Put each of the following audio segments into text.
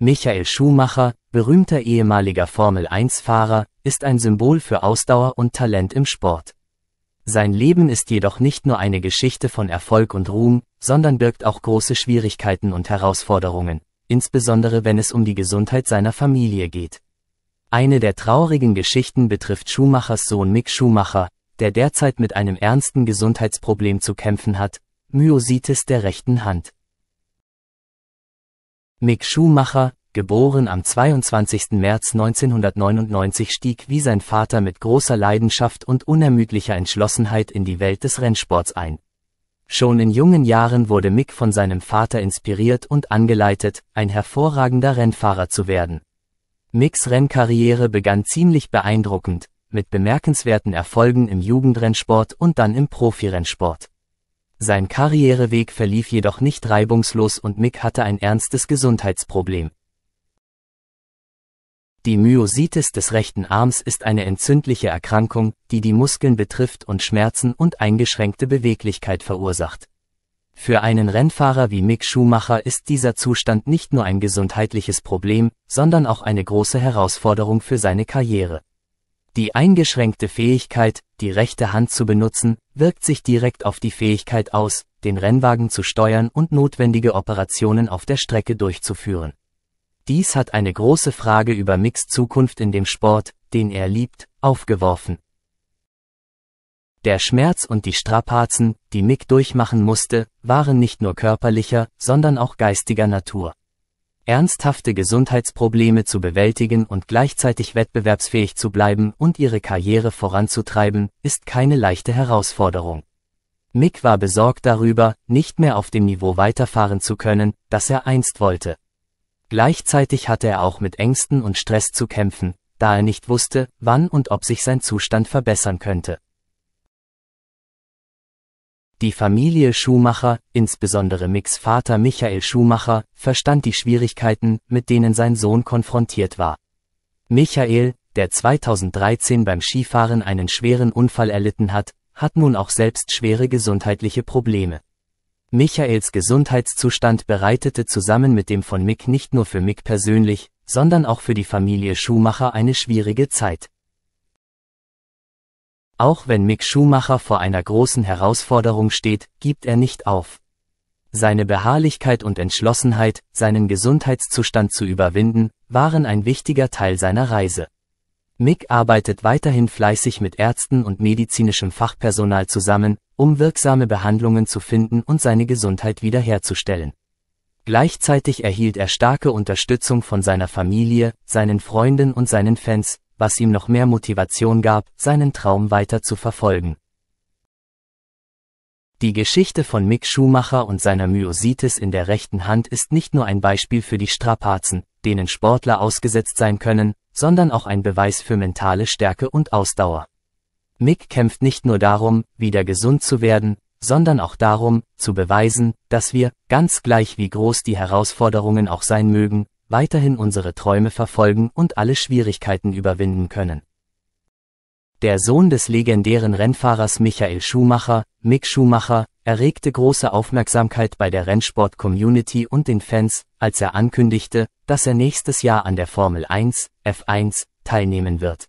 Michael Schumacher, berühmter ehemaliger Formel-1-Fahrer, ist ein Symbol für Ausdauer und Talent im Sport. Sein Leben ist jedoch nicht nur eine Geschichte von Erfolg und Ruhm, sondern birgt auch große Schwierigkeiten und Herausforderungen, insbesondere wenn es um die Gesundheit seiner Familie geht. Eine der traurigen Geschichten betrifft Schumachers Sohn Mick Schumacher, der derzeit mit einem ernsten Gesundheitsproblem zu kämpfen hat, Myositis der rechten Hand. Mick Schumacher, geboren am 22. März 1999 stieg wie sein Vater mit großer Leidenschaft und unermüdlicher Entschlossenheit in die Welt des Rennsports ein. Schon in jungen Jahren wurde Mick von seinem Vater inspiriert und angeleitet, ein hervorragender Rennfahrer zu werden. Micks Rennkarriere begann ziemlich beeindruckend, mit bemerkenswerten Erfolgen im Jugendrennsport und dann im Profirennsport. Sein Karriereweg verlief jedoch nicht reibungslos und Mick hatte ein ernstes Gesundheitsproblem. Die Myositis des rechten Arms ist eine entzündliche Erkrankung, die die Muskeln betrifft und Schmerzen und eingeschränkte Beweglichkeit verursacht. Für einen Rennfahrer wie Mick Schumacher ist dieser Zustand nicht nur ein gesundheitliches Problem, sondern auch eine große Herausforderung für seine Karriere. Die eingeschränkte Fähigkeit, die rechte Hand zu benutzen, wirkt sich direkt auf die Fähigkeit aus, den Rennwagen zu steuern und notwendige Operationen auf der Strecke durchzuführen. Dies hat eine große Frage über Micks Zukunft in dem Sport, den er liebt, aufgeworfen. Der Schmerz und die Strapazen, die Mick durchmachen musste, waren nicht nur körperlicher, sondern auch geistiger Natur ernsthafte Gesundheitsprobleme zu bewältigen und gleichzeitig wettbewerbsfähig zu bleiben und ihre Karriere voranzutreiben, ist keine leichte Herausforderung. Mick war besorgt darüber, nicht mehr auf dem Niveau weiterfahren zu können, das er einst wollte. Gleichzeitig hatte er auch mit Ängsten und Stress zu kämpfen, da er nicht wusste, wann und ob sich sein Zustand verbessern könnte. Die Familie Schumacher, insbesondere Micks Vater Michael Schumacher, verstand die Schwierigkeiten, mit denen sein Sohn konfrontiert war. Michael, der 2013 beim Skifahren einen schweren Unfall erlitten hat, hat nun auch selbst schwere gesundheitliche Probleme. Michaels Gesundheitszustand bereitete zusammen mit dem von Mick nicht nur für Mick persönlich, sondern auch für die Familie Schumacher eine schwierige Zeit. Auch wenn Mick Schumacher vor einer großen Herausforderung steht, gibt er nicht auf. Seine Beharrlichkeit und Entschlossenheit, seinen Gesundheitszustand zu überwinden, waren ein wichtiger Teil seiner Reise. Mick arbeitet weiterhin fleißig mit Ärzten und medizinischem Fachpersonal zusammen, um wirksame Behandlungen zu finden und seine Gesundheit wiederherzustellen. Gleichzeitig erhielt er starke Unterstützung von seiner Familie, seinen Freunden und seinen Fans, was ihm noch mehr Motivation gab, seinen Traum weiter zu verfolgen. Die Geschichte von Mick Schumacher und seiner Myositis in der rechten Hand ist nicht nur ein Beispiel für die Strapazen, denen Sportler ausgesetzt sein können, sondern auch ein Beweis für mentale Stärke und Ausdauer. Mick kämpft nicht nur darum, wieder gesund zu werden, sondern auch darum, zu beweisen, dass wir, ganz gleich wie groß die Herausforderungen auch sein mögen, weiterhin unsere Träume verfolgen und alle Schwierigkeiten überwinden können. Der Sohn des legendären Rennfahrers Michael Schumacher, Mick Schumacher, erregte große Aufmerksamkeit bei der Rennsport-Community und den Fans, als er ankündigte, dass er nächstes Jahr an der Formel 1, F1, teilnehmen wird.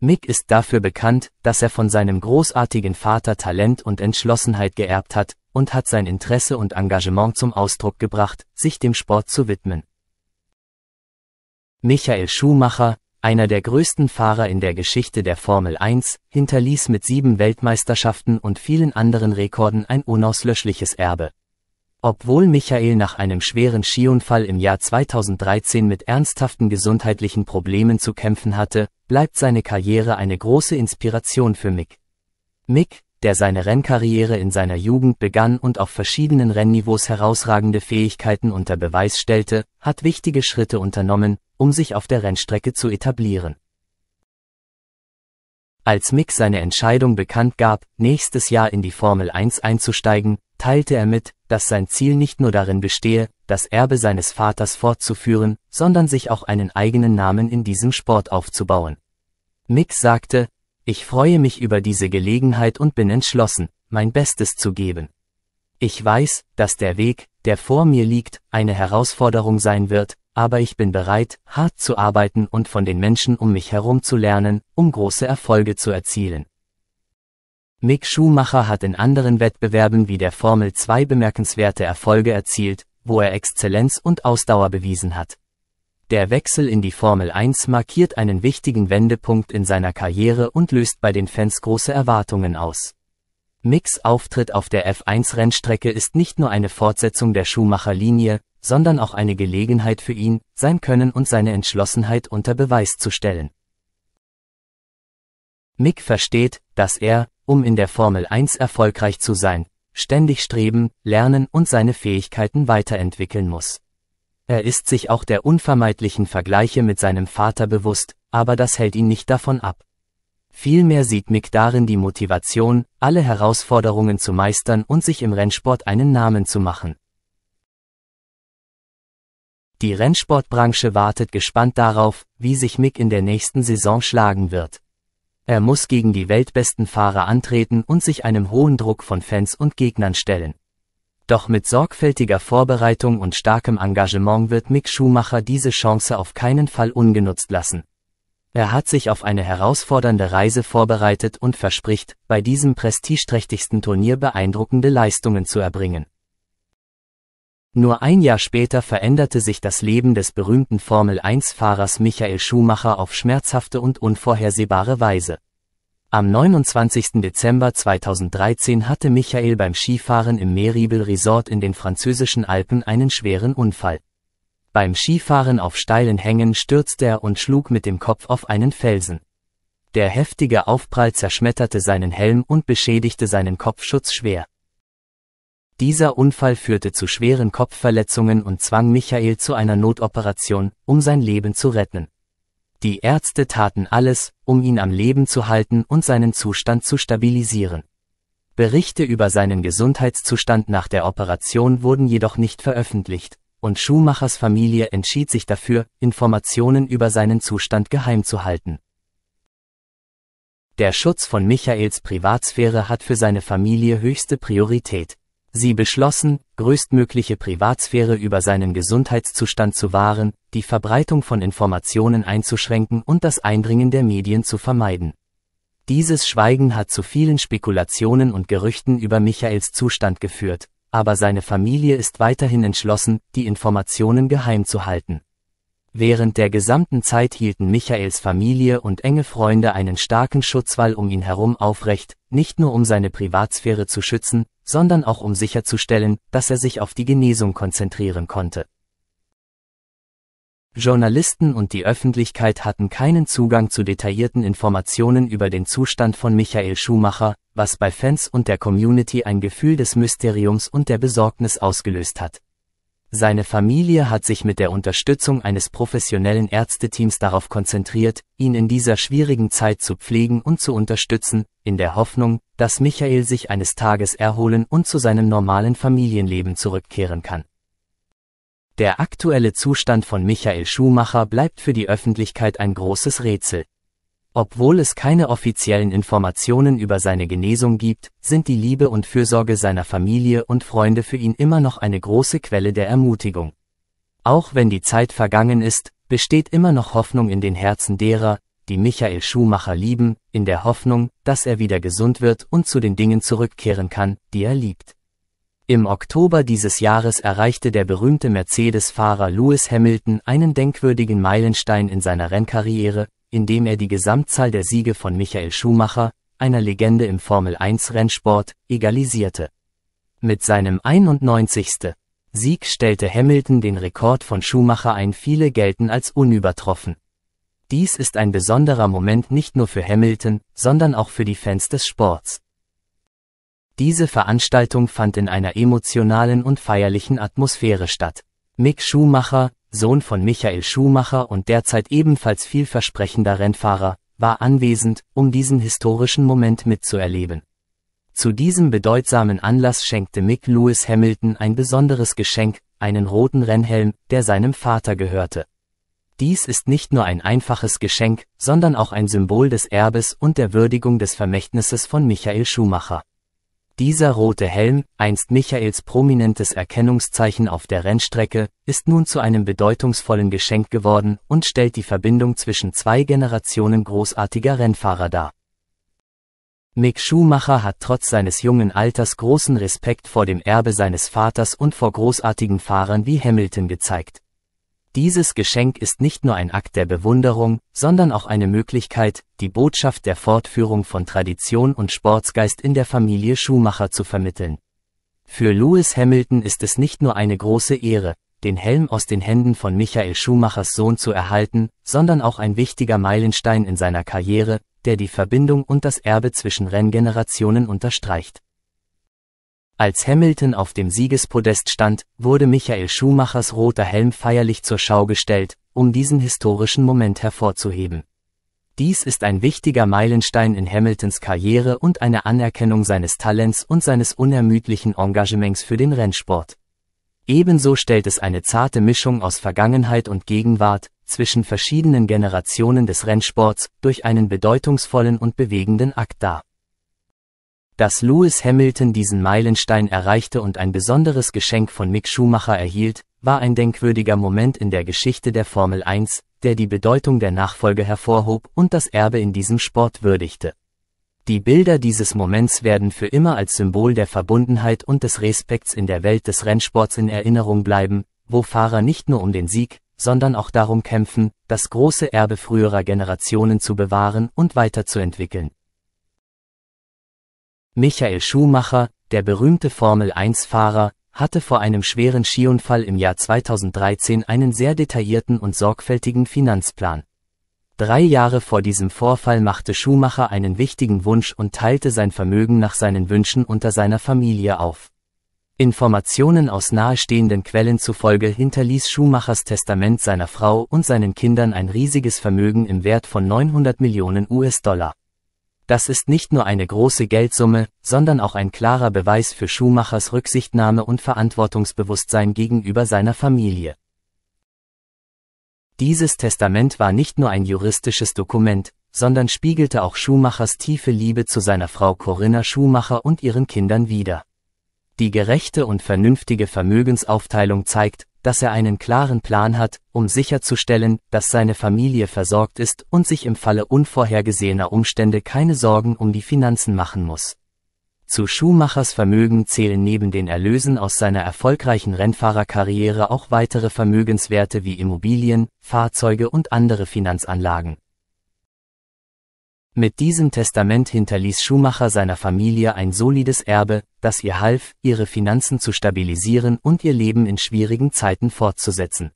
Mick ist dafür bekannt, dass er von seinem großartigen Vater Talent und Entschlossenheit geerbt hat und hat sein Interesse und Engagement zum Ausdruck gebracht, sich dem Sport zu widmen. Michael Schumacher, einer der größten Fahrer in der Geschichte der Formel 1, hinterließ mit sieben Weltmeisterschaften und vielen anderen Rekorden ein unauslöschliches Erbe. Obwohl Michael nach einem schweren Skiunfall im Jahr 2013 mit ernsthaften gesundheitlichen Problemen zu kämpfen hatte, bleibt seine Karriere eine große Inspiration für Mick. Mick, der seine Rennkarriere in seiner Jugend begann und auf verschiedenen Rennniveaus herausragende Fähigkeiten unter Beweis stellte, hat wichtige Schritte unternommen, um sich auf der Rennstrecke zu etablieren. Als Mick seine Entscheidung bekannt gab, nächstes Jahr in die Formel 1 einzusteigen, teilte er mit, dass sein Ziel nicht nur darin bestehe, das Erbe seines Vaters fortzuführen, sondern sich auch einen eigenen Namen in diesem Sport aufzubauen. Mick sagte, ich freue mich über diese Gelegenheit und bin entschlossen, mein Bestes zu geben. Ich weiß, dass der Weg, der vor mir liegt, eine Herausforderung sein wird, aber ich bin bereit, hart zu arbeiten und von den Menschen um mich herum zu lernen, um große Erfolge zu erzielen. Mick Schumacher hat in anderen Wettbewerben wie der Formel 2 bemerkenswerte Erfolge erzielt, wo er Exzellenz und Ausdauer bewiesen hat. Der Wechsel in die Formel 1 markiert einen wichtigen Wendepunkt in seiner Karriere und löst bei den Fans große Erwartungen aus. Micks Auftritt auf der F1-Rennstrecke ist nicht nur eine Fortsetzung der Schumacher-Linie, sondern auch eine Gelegenheit für ihn, sein Können und seine Entschlossenheit unter Beweis zu stellen. Mick versteht, dass er, um in der Formel 1 erfolgreich zu sein, ständig streben, lernen und seine Fähigkeiten weiterentwickeln muss. Er ist sich auch der unvermeidlichen Vergleiche mit seinem Vater bewusst, aber das hält ihn nicht davon ab. Vielmehr sieht Mick darin die Motivation, alle Herausforderungen zu meistern und sich im Rennsport einen Namen zu machen. Die Rennsportbranche wartet gespannt darauf, wie sich Mick in der nächsten Saison schlagen wird. Er muss gegen die weltbesten Fahrer antreten und sich einem hohen Druck von Fans und Gegnern stellen. Doch mit sorgfältiger Vorbereitung und starkem Engagement wird Mick Schumacher diese Chance auf keinen Fall ungenutzt lassen. Er hat sich auf eine herausfordernde Reise vorbereitet und verspricht, bei diesem prestigeträchtigsten Turnier beeindruckende Leistungen zu erbringen. Nur ein Jahr später veränderte sich das Leben des berühmten Formel-1-Fahrers Michael Schumacher auf schmerzhafte und unvorhersehbare Weise. Am 29. Dezember 2013 hatte Michael beim Skifahren im Meribel Resort in den französischen Alpen einen schweren Unfall. Beim Skifahren auf steilen Hängen stürzte er und schlug mit dem Kopf auf einen Felsen. Der heftige Aufprall zerschmetterte seinen Helm und beschädigte seinen Kopfschutz schwer. Dieser Unfall führte zu schweren Kopfverletzungen und zwang Michael zu einer Notoperation, um sein Leben zu retten. Die Ärzte taten alles, um ihn am Leben zu halten und seinen Zustand zu stabilisieren. Berichte über seinen Gesundheitszustand nach der Operation wurden jedoch nicht veröffentlicht, und Schumachers Familie entschied sich dafür, Informationen über seinen Zustand geheim zu halten. Der Schutz von Michaels Privatsphäre hat für seine Familie höchste Priorität. Sie beschlossen, größtmögliche Privatsphäre über seinen Gesundheitszustand zu wahren, die Verbreitung von Informationen einzuschränken und das Eindringen der Medien zu vermeiden. Dieses Schweigen hat zu vielen Spekulationen und Gerüchten über Michaels Zustand geführt, aber seine Familie ist weiterhin entschlossen, die Informationen geheim zu halten. Während der gesamten Zeit hielten Michaels Familie und enge Freunde einen starken Schutzwall um ihn herum aufrecht, nicht nur um seine Privatsphäre zu schützen, sondern auch um sicherzustellen, dass er sich auf die Genesung konzentrieren konnte. Journalisten und die Öffentlichkeit hatten keinen Zugang zu detaillierten Informationen über den Zustand von Michael Schumacher, was bei Fans und der Community ein Gefühl des Mysteriums und der Besorgnis ausgelöst hat. Seine Familie hat sich mit der Unterstützung eines professionellen Ärzteteams darauf konzentriert, ihn in dieser schwierigen Zeit zu pflegen und zu unterstützen, in der Hoffnung, dass Michael sich eines Tages erholen und zu seinem normalen Familienleben zurückkehren kann. Der aktuelle Zustand von Michael Schumacher bleibt für die Öffentlichkeit ein großes Rätsel. Obwohl es keine offiziellen Informationen über seine Genesung gibt, sind die Liebe und Fürsorge seiner Familie und Freunde für ihn immer noch eine große Quelle der Ermutigung. Auch wenn die Zeit vergangen ist, besteht immer noch Hoffnung in den Herzen derer, die Michael Schumacher lieben, in der Hoffnung, dass er wieder gesund wird und zu den Dingen zurückkehren kann, die er liebt. Im Oktober dieses Jahres erreichte der berühmte Mercedes-Fahrer Lewis Hamilton einen denkwürdigen Meilenstein in seiner Rennkarriere, indem er die Gesamtzahl der Siege von Michael Schumacher, einer Legende im Formel-1-Rennsport, egalisierte. Mit seinem 91. Sieg stellte Hamilton den Rekord von Schumacher ein, viele gelten als unübertroffen. Dies ist ein besonderer Moment nicht nur für Hamilton, sondern auch für die Fans des Sports. Diese Veranstaltung fand in einer emotionalen und feierlichen Atmosphäre statt. Mick Schumacher, Sohn von Michael Schumacher und derzeit ebenfalls vielversprechender Rennfahrer, war anwesend, um diesen historischen Moment mitzuerleben. Zu diesem bedeutsamen Anlass schenkte Mick Lewis Hamilton ein besonderes Geschenk, einen roten Rennhelm, der seinem Vater gehörte. Dies ist nicht nur ein einfaches Geschenk, sondern auch ein Symbol des Erbes und der Würdigung des Vermächtnisses von Michael Schumacher. Dieser rote Helm, einst Michaels prominentes Erkennungszeichen auf der Rennstrecke, ist nun zu einem bedeutungsvollen Geschenk geworden und stellt die Verbindung zwischen zwei Generationen großartiger Rennfahrer dar. Mick Schumacher hat trotz seines jungen Alters großen Respekt vor dem Erbe seines Vaters und vor großartigen Fahrern wie Hamilton gezeigt. Dieses Geschenk ist nicht nur ein Akt der Bewunderung, sondern auch eine Möglichkeit, die Botschaft der Fortführung von Tradition und Sportsgeist in der Familie Schumacher zu vermitteln. Für Lewis Hamilton ist es nicht nur eine große Ehre, den Helm aus den Händen von Michael Schumachers Sohn zu erhalten, sondern auch ein wichtiger Meilenstein in seiner Karriere, der die Verbindung und das Erbe zwischen Renngenerationen unterstreicht. Als Hamilton auf dem Siegespodest stand, wurde Michael Schumachers roter Helm feierlich zur Schau gestellt, um diesen historischen Moment hervorzuheben. Dies ist ein wichtiger Meilenstein in Hamiltons Karriere und eine Anerkennung seines Talents und seines unermüdlichen Engagements für den Rennsport. Ebenso stellt es eine zarte Mischung aus Vergangenheit und Gegenwart zwischen verschiedenen Generationen des Rennsports durch einen bedeutungsvollen und bewegenden Akt dar. Dass Lewis Hamilton diesen Meilenstein erreichte und ein besonderes Geschenk von Mick Schumacher erhielt, war ein denkwürdiger Moment in der Geschichte der Formel 1, der die Bedeutung der Nachfolge hervorhob und das Erbe in diesem Sport würdigte. Die Bilder dieses Moments werden für immer als Symbol der Verbundenheit und des Respekts in der Welt des Rennsports in Erinnerung bleiben, wo Fahrer nicht nur um den Sieg, sondern auch darum kämpfen, das große Erbe früherer Generationen zu bewahren und weiterzuentwickeln. Michael Schumacher, der berühmte Formel-1-Fahrer, hatte vor einem schweren Skiunfall im Jahr 2013 einen sehr detaillierten und sorgfältigen Finanzplan. Drei Jahre vor diesem Vorfall machte Schumacher einen wichtigen Wunsch und teilte sein Vermögen nach seinen Wünschen unter seiner Familie auf. Informationen aus nahestehenden Quellen zufolge hinterließ Schumachers Testament seiner Frau und seinen Kindern ein riesiges Vermögen im Wert von 900 Millionen US-Dollar. Das ist nicht nur eine große Geldsumme, sondern auch ein klarer Beweis für Schumachers Rücksichtnahme und Verantwortungsbewusstsein gegenüber seiner Familie. Dieses Testament war nicht nur ein juristisches Dokument, sondern spiegelte auch Schumachers tiefe Liebe zu seiner Frau Corinna Schumacher und ihren Kindern wider. Die gerechte und vernünftige Vermögensaufteilung zeigt, dass er einen klaren Plan hat, um sicherzustellen, dass seine Familie versorgt ist und sich im Falle unvorhergesehener Umstände keine Sorgen um die Finanzen machen muss. Zu Schumachers Vermögen zählen neben den Erlösen aus seiner erfolgreichen Rennfahrerkarriere auch weitere Vermögenswerte wie Immobilien, Fahrzeuge und andere Finanzanlagen. Mit diesem Testament hinterließ Schumacher seiner Familie ein solides Erbe, das ihr half, ihre Finanzen zu stabilisieren und ihr Leben in schwierigen Zeiten fortzusetzen.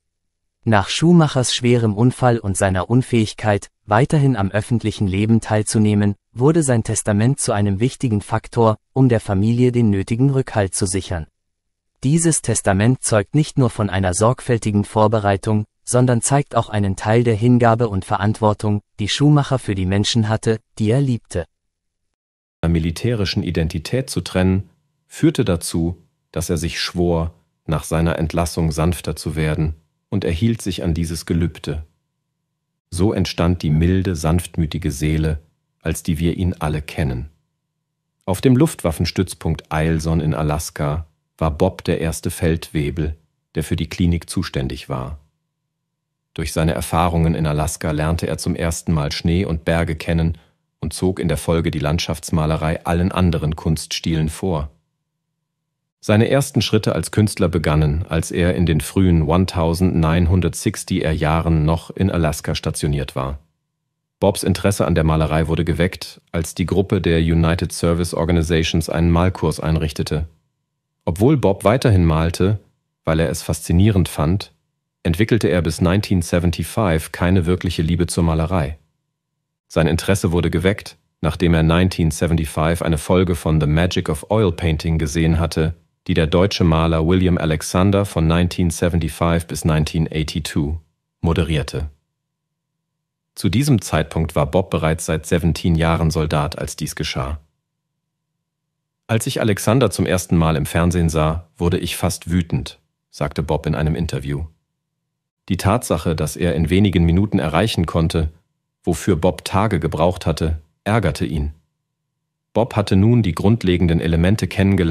Nach Schumachers schwerem Unfall und seiner Unfähigkeit, weiterhin am öffentlichen Leben teilzunehmen, wurde sein Testament zu einem wichtigen Faktor, um der Familie den nötigen Rückhalt zu sichern. Dieses Testament zeugt nicht nur von einer sorgfältigen Vorbereitung, sondern zeigt auch einen Teil der Hingabe und Verantwortung, die Schumacher für die Menschen hatte, die er liebte. Militärischen Identität zu trennen, führte dazu, dass er sich schwor, nach seiner Entlassung sanfter zu werden, und erhielt sich an dieses Gelübde. So entstand die milde, sanftmütige Seele, als die wir ihn alle kennen. Auf dem Luftwaffenstützpunkt Eilson in Alaska war Bob der erste Feldwebel, der für die Klinik zuständig war. Durch seine Erfahrungen in Alaska lernte er zum ersten Mal Schnee und Berge kennen und zog in der Folge die Landschaftsmalerei allen anderen Kunststilen vor. Seine ersten Schritte als Künstler begannen, als er in den frühen 1960er Jahren noch in Alaska stationiert war. Bobs Interesse an der Malerei wurde geweckt, als die Gruppe der United Service Organizations einen Malkurs einrichtete. Obwohl Bob weiterhin malte, weil er es faszinierend fand, entwickelte er bis 1975 keine wirkliche Liebe zur Malerei. Sein Interesse wurde geweckt, nachdem er 1975 eine Folge von The Magic of Oil Painting gesehen hatte, die der deutsche Maler William Alexander von 1975 bis 1982 moderierte. Zu diesem Zeitpunkt war Bob bereits seit 17 Jahren Soldat, als dies geschah. Als ich Alexander zum ersten Mal im Fernsehen sah, wurde ich fast wütend, sagte Bob in einem Interview. Die Tatsache, dass er in wenigen Minuten erreichen konnte, wofür Bob Tage gebraucht hatte, ärgerte ihn. Bob hatte nun die grundlegenden Elemente kennengelernt